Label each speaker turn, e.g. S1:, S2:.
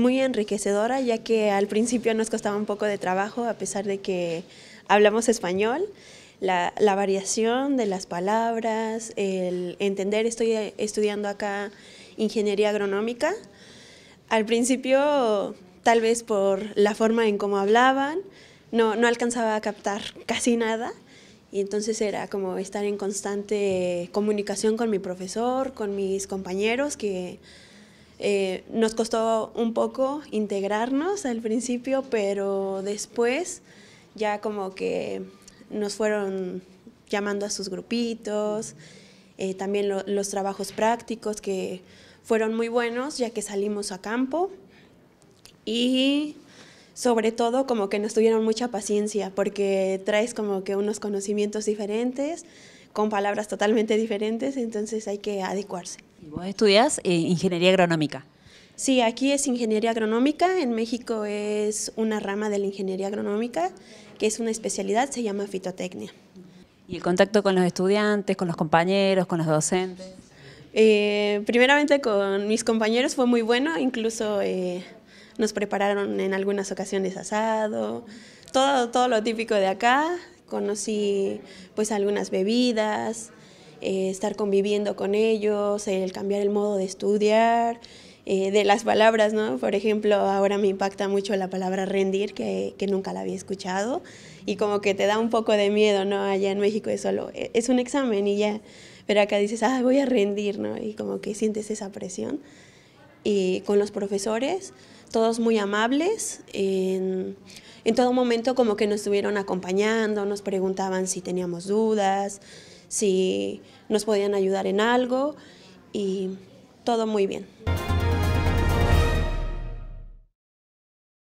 S1: muy enriquecedora, ya que al principio nos costaba un poco de trabajo, a pesar de que hablamos español. La, variación de las palabras, el entender, estoy estudiando acá ingeniería agronómica. Al principio, tal vez por la forma en cómo hablaban, no, no alcanzaba a captar casi nada. Y entonces era como estar en constante comunicación con mi profesor, con mis compañeros, que eh, nos costó un poco integrarnos al principio, pero después ya como que nos fueron llamando a sus grupitos, eh, también los trabajos prácticos que fueron muy buenos ya que salimos a campo y sobre todo como que nos tuvieron mucha paciencia porque traes como que unos conocimientos diferentes, con palabras totalmente diferentes, entonces hay que adecuarse. ¿Y vos estudias eh, ingeniería agronómica? Sí, aquí es ingeniería agronómica, en México es una rama de la ingeniería agronómica, que es una especialidad, se llama fitotecnia. ¿Y el contacto con los estudiantes, con los compañeros, con los docentes? Eh, primeramente con mis compañeros fue muy bueno, incluso eh, nos prepararon en algunas ocasiones asado, todo, todo lo típico de acá, conocí pues algunas bebidas, eh, estar conviviendo con ellos, el cambiar el modo de estudiar, eh, de las palabras, ¿no? Por ejemplo, ahora me impacta mucho la palabra rendir, que, que, nunca la había escuchado, y como que te da un poco de miedo, ¿no? Allá en México es solo, e, es un examen y ya, pero acá dices, ah, voy a rendir, ¿no? Y como que sientes esa presión y con los profesores, todos muy amables. en todo momento como que nos estuvieron acompañando, nos preguntaban si teníamos dudas, si nos podían ayudar en algo y todo muy bien.